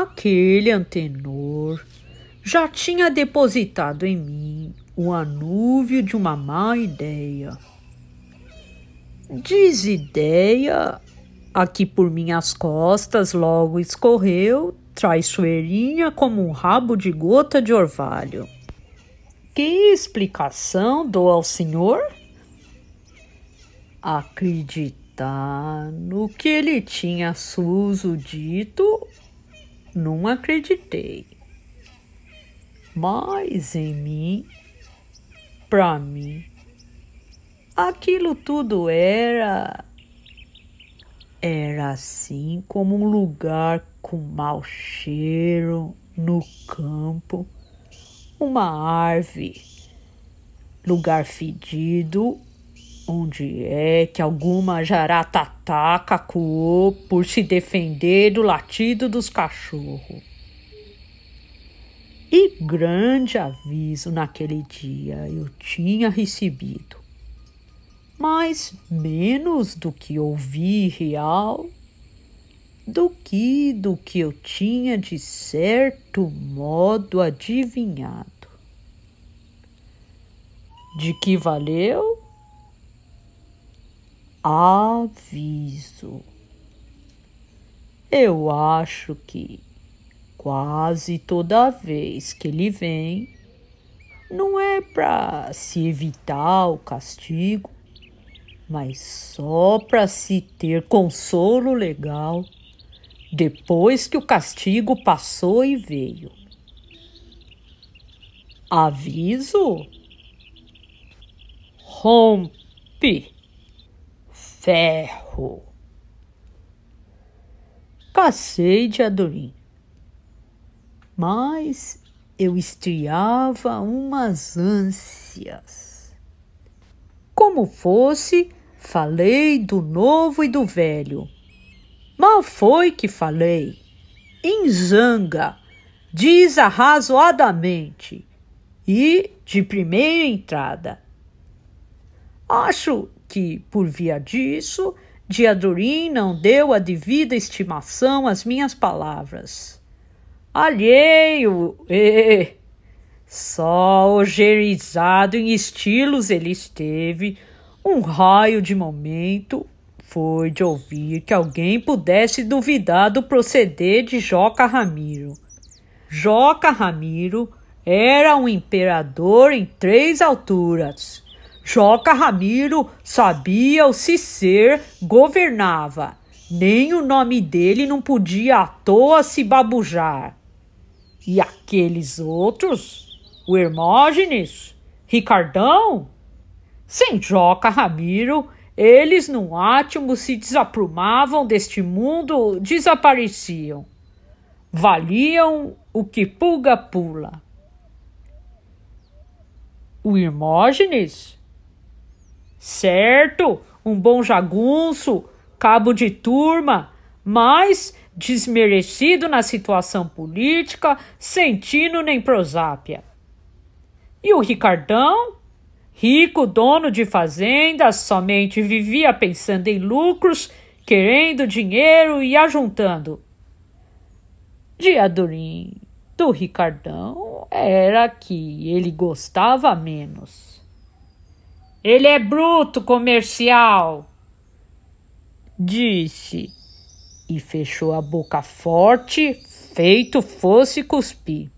Aquele antenor já tinha depositado em mim o anúvio de uma má ideia. Desideia a que por minhas costas logo escorreu, traiçoeirinha como um rabo de gota de orvalho. Que explicação dou ao senhor? Acreditar no que ele tinha Suso dito não acreditei. Mas em mim, para mim, aquilo tudo era. Era assim como um lugar com mau cheiro no campo, uma árvore, lugar fedido onde é que alguma jaratatá cacuou por se defender do latido dos cachorros. E grande aviso naquele dia eu tinha recebido. Mas menos do que ouvi real, do que do que eu tinha de certo modo adivinhado. De que valeu? aviso. Eu acho que quase toda vez que ele vem, não é para se evitar o castigo, mas só para se ter consolo legal depois que o castigo passou e veio. Aviso? Rompe! ferro. Passei de Adorim, mas eu estriava umas ânsias. Como fosse, falei do novo e do velho. Mal foi que falei. Em zanga, diz arrazoadamente e de primeira entrada. Acho que, por via disso, Diadorim não deu a devida estimação às minhas palavras. Alheio! só ogerizado em estilos ele esteve, um raio de momento foi de ouvir que alguém pudesse duvidar do proceder de Joca Ramiro. Joca Ramiro era um imperador em três alturas Joca Ramiro sabia-se ser, governava. Nem o nome dele não podia à toa se babujar. E aqueles outros? O Hermógenes? Ricardão? Sem Joca Ramiro, eles num átimo se desaprumavam deste mundo, desapareciam. Valiam o que pulga pula. O Hermógenes? Certo, um bom jagunço, cabo de turma, mas desmerecido na situação política, sem tino nem prosápia. E o Ricardão? Rico, dono de fazendas, somente vivia pensando em lucros, querendo dinheiro e ajuntando. Diadorim do Ricardão era que ele gostava menos. Ele é bruto comercial, disse, e fechou a boca forte, feito fosse cuspir.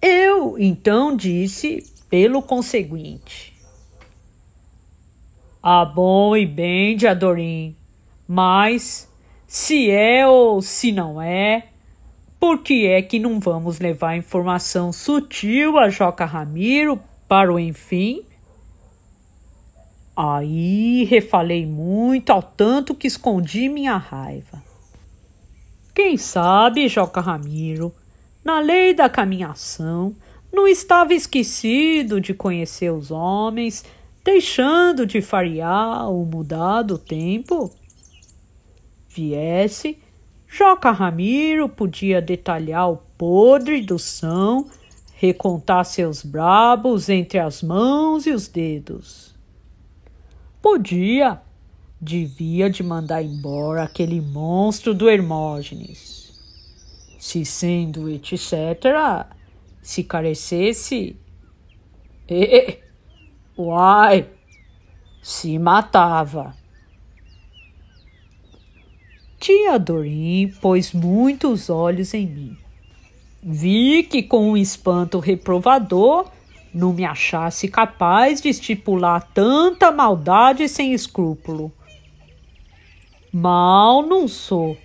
Eu então disse, pelo conseguinte: Ah, bom e bem, de Adorim, mas se é ou se não é, por que é que não vamos levar informação sutil a Joca Ramiro para o enfim. Aí refalei muito, ao tanto que escondi minha raiva. Quem sabe, Joca Ramiro, na lei da caminhação, não estava esquecido de conhecer os homens, deixando de fariar o mudado tempo? Viesse, Joca Ramiro podia detalhar o podre do São recontar seus brabos entre as mãos e os dedos. Podia, devia de mandar embora aquele monstro do Hermógenes. Se sendo etc., se carecesse. E, uai! Se matava. Tia Dorim pôs muitos olhos em mim. Vi que, com um espanto reprovador, não me achasse capaz de estipular tanta maldade sem escrúpulo. Mal não sou.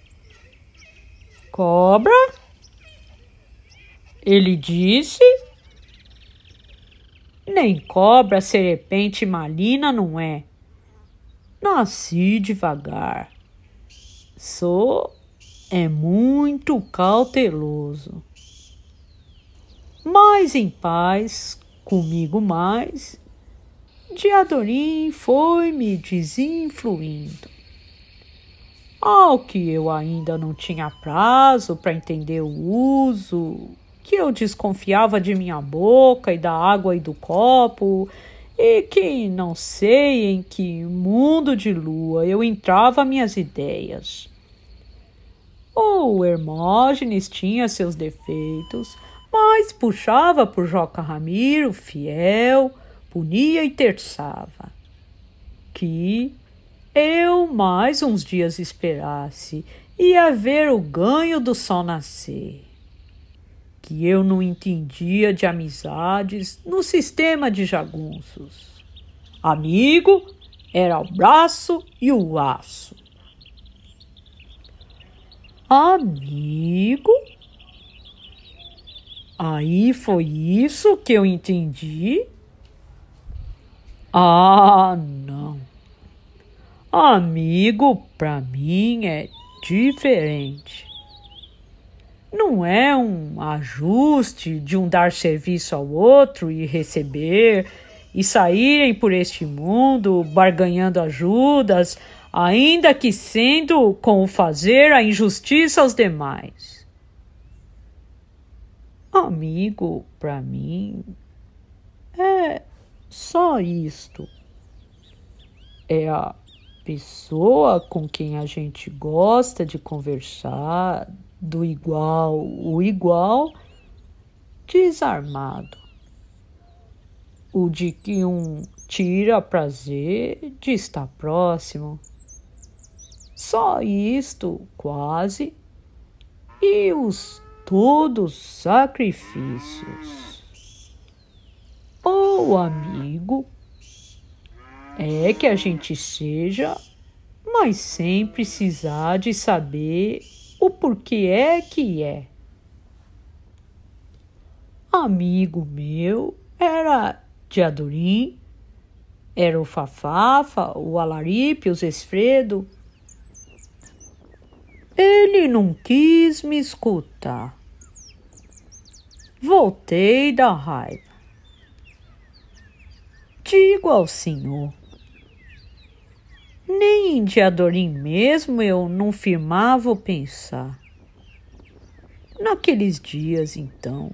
Cobra? Ele disse. Nem cobra, serpente malina não é. Nasci devagar. Sou é muito cauteloso mais em paz comigo mais, de Adorim foi me desinfluindo. Ao que eu ainda não tinha prazo para entender o uso, que eu desconfiava de minha boca e da água e do copo, e que não sei em que mundo de lua eu entrava minhas ideias. O Hermógenes tinha seus defeitos, mas puxava por Joca Ramiro, fiel, punia e terçava. Que eu mais uns dias esperasse, ia ver o ganho do sol nascer. Que eu não entendia de amizades no sistema de jagunços. Amigo era o braço e o aço. Amigo? Aí foi isso que eu entendi? Ah, não. Amigo, para mim é diferente. Não é um ajuste de um dar serviço ao outro e receber e saírem por este mundo barganhando ajudas, ainda que sendo com o fazer a injustiça aos demais. Amigo, para mim, é só isto. É a pessoa com quem a gente gosta de conversar, do igual, o igual, desarmado. O de que um tira prazer de estar próximo. Só isto, quase, e os todos sacrifícios. O amigo é que a gente seja, mas sem precisar de saber o porquê é que é. Amigo meu era Diadorim, era o Fafafa, o Alaripe, o Zesfredo. Ele não quis me escutar. Voltei da raiva. Digo ao Senhor: nem em Diadorim mesmo eu não firmava o pensar. Naqueles dias, então,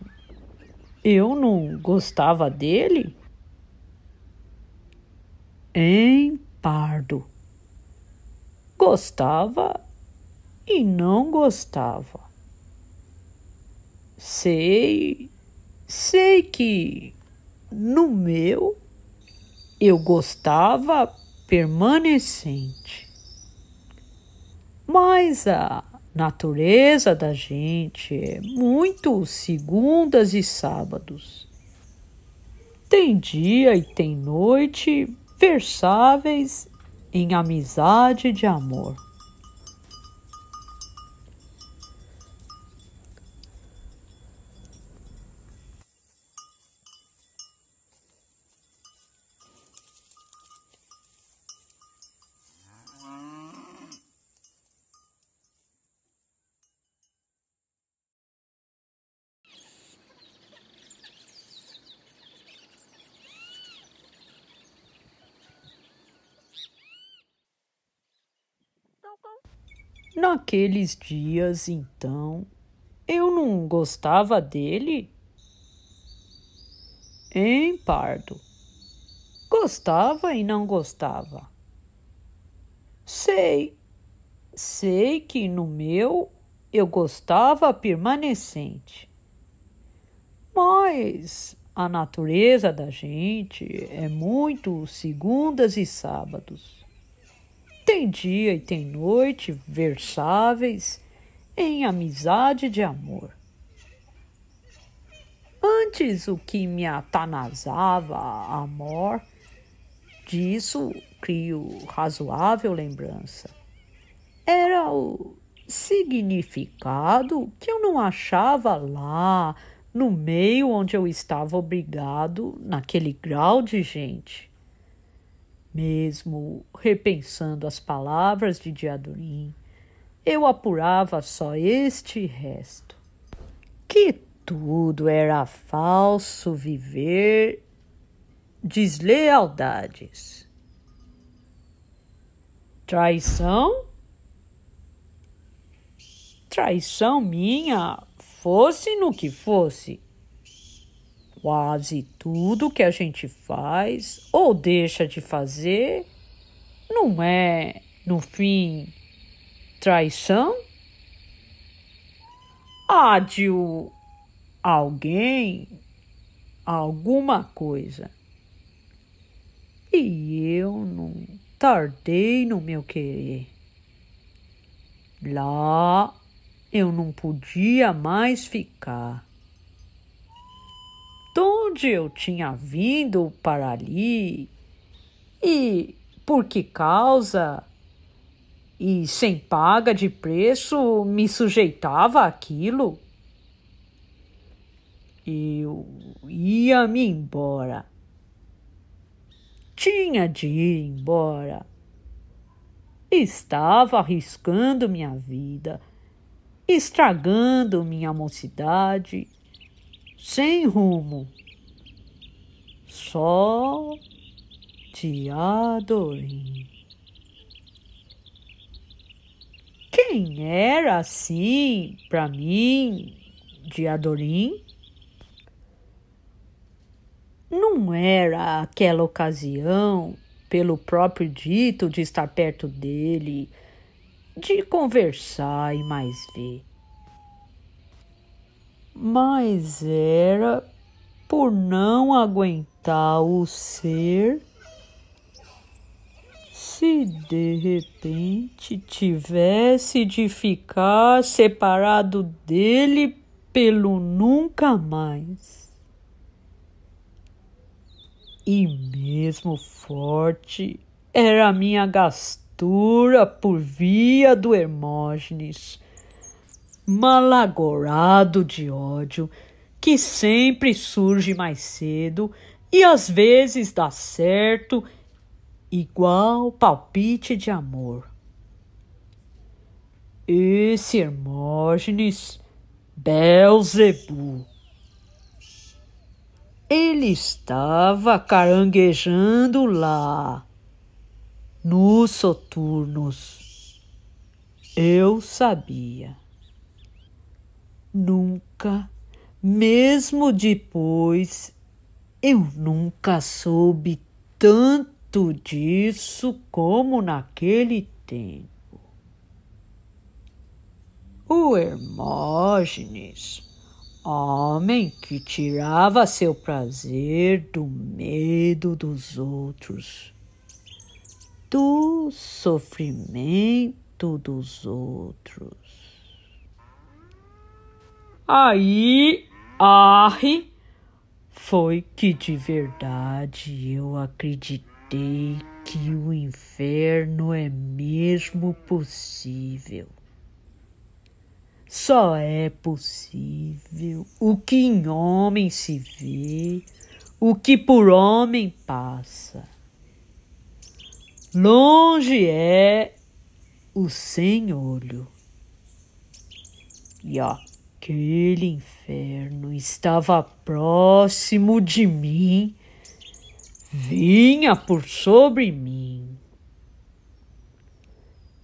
eu não gostava dele? Em pardo. Gostava e não gostava. Sei, sei que no meu eu gostava permanecente. Mas a natureza da gente é muito segundas e sábados. Tem dia e tem noite versáveis em amizade de amor. Naqueles dias, então, eu não gostava dele? Hein, pardo. Gostava e não gostava. Sei, sei que no meu eu gostava permanecente. Mas a natureza da gente é muito segundas e sábados. Tem dia e tem noite versáveis em amizade de amor. Antes o que me atanazava a amor, disso crio razoável lembrança. Era o significado que eu não achava lá, no meio onde eu estava obrigado, naquele grau de gente. Mesmo repensando as palavras de Diadorim, eu apurava só este resto: que tudo era falso viver deslealdades. Traição? Traição minha, fosse no que fosse. Quase tudo que a gente faz ou deixa de fazer não é, no fim, traição? Há de alguém alguma coisa. E eu não tardei no meu querer. Lá eu não podia mais ficar donde eu tinha vindo para ali e por que causa e sem paga de preço me sujeitava aquilo? Eu ia-me embora. Tinha de ir embora. Estava arriscando minha vida, estragando minha mocidade, sem rumo, só te adorei. Quem era assim para mim de Adorim? Não era aquela ocasião, pelo próprio dito de estar perto dele, de conversar e mais ver mas era por não aguentar o ser. Se de repente tivesse de ficar separado dele pelo nunca mais. E mesmo forte era a minha gastura por via do Hermógenes malagorado de ódio, que sempre surge mais cedo e às vezes dá certo, igual palpite de amor. Esse Hermógenes Belzebu. Ele estava caranguejando lá, nos soturnos. Eu sabia. Nunca, mesmo depois, eu nunca soube tanto disso como naquele tempo. O Hermógenes, homem que tirava seu prazer do medo dos outros, do sofrimento dos outros. Aí, arre, foi que de verdade eu acreditei que o inferno é mesmo possível. Só é possível o que em homem se vê, o que por homem passa. Longe é o sem olho. E ó. Aquele inferno estava próximo de mim, vinha por sobre mim.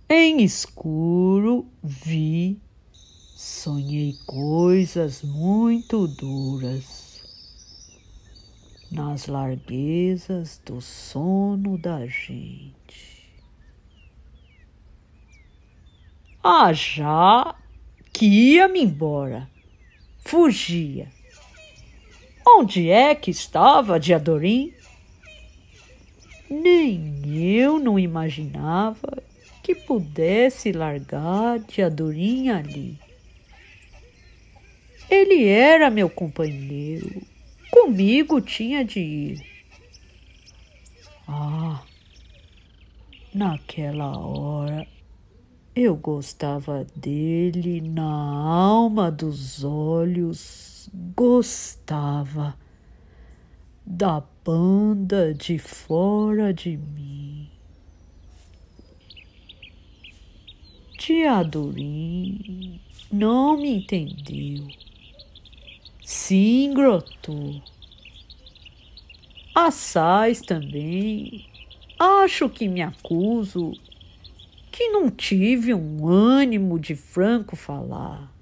Em escuro vi, sonhei coisas muito duras. Nas larguezas do sono da gente. Ah, já que ia-me embora. Fugia. Onde é que estava Diadorim? Nem eu não imaginava que pudesse largar Diadorim ali. Ele era meu companheiro. Comigo tinha de ir. Ah, naquela hora eu gostava dele na alma dos olhos, gostava da banda de fora de mim. Tia Dorim não me entendeu, se engrotou. Assais também, acho que me acuso que não tive um ânimo de franco falar.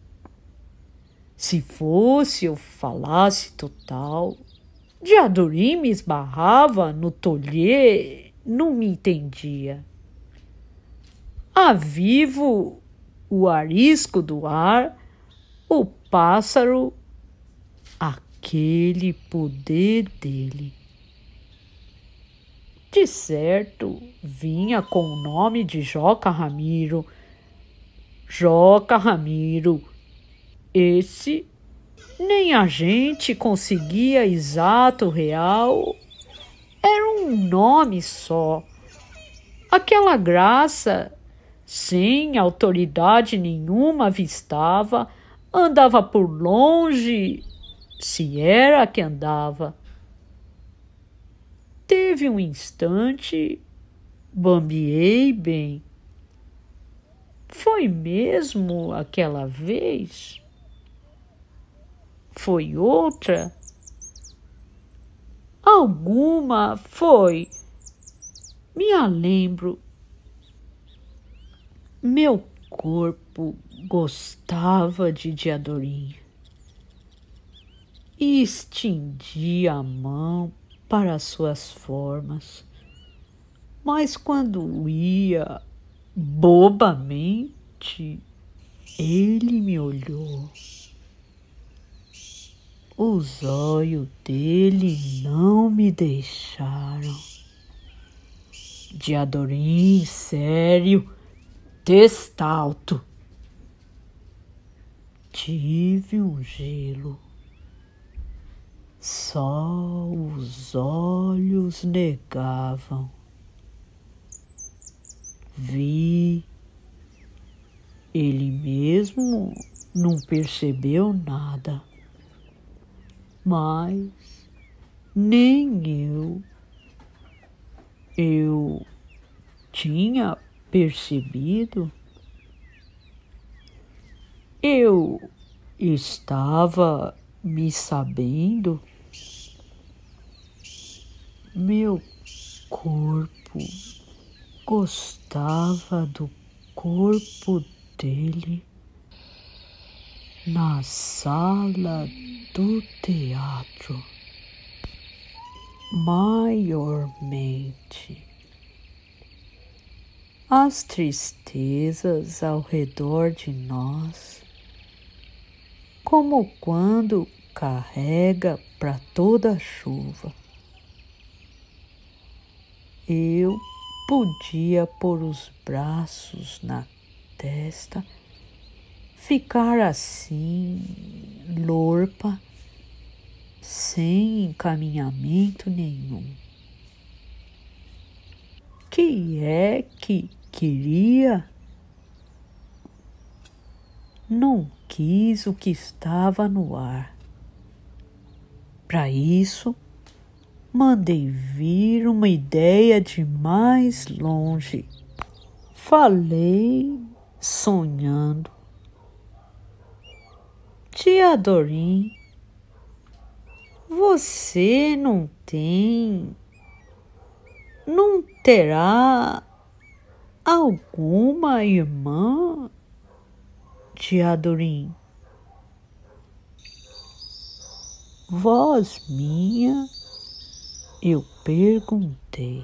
Se fosse eu falasse total, de adorim me esbarrava no tolher, não me entendia. A vivo, o arisco do ar, o pássaro, aquele poder dele. De certo, vinha com o nome de Joca Ramiro. Joca Ramiro. Esse nem a gente conseguia exato real. Era um nome só. Aquela graça, sem autoridade nenhuma, avistava, andava por longe, se era que andava Teve um instante, bambiei bem. Foi mesmo aquela vez? Foi outra? Alguma foi. Me lembro. Meu corpo gostava de diadorim. E estendi a mão para suas formas. Mas quando ia bobamente, ele me olhou. Os olhos dele não me deixaram. De sério, testalto. Tive um gelo só os olhos negavam. Vi, ele mesmo não percebeu nada, mas nem eu. Eu tinha percebido. Eu estava me sabendo meu corpo gostava do corpo dele na sala do teatro, maiormente. As tristezas ao redor de nós, como quando carrega para toda a chuva eu podia pôr os braços na testa, ficar assim, lorpa, sem encaminhamento nenhum. Que é que queria? Não quis o que estava no ar. Para isso, mandei vir uma ideia de mais longe. Falei sonhando. Tia Dorim, você não tem, não terá alguma irmã? Tia Dorim, voz minha eu perguntei.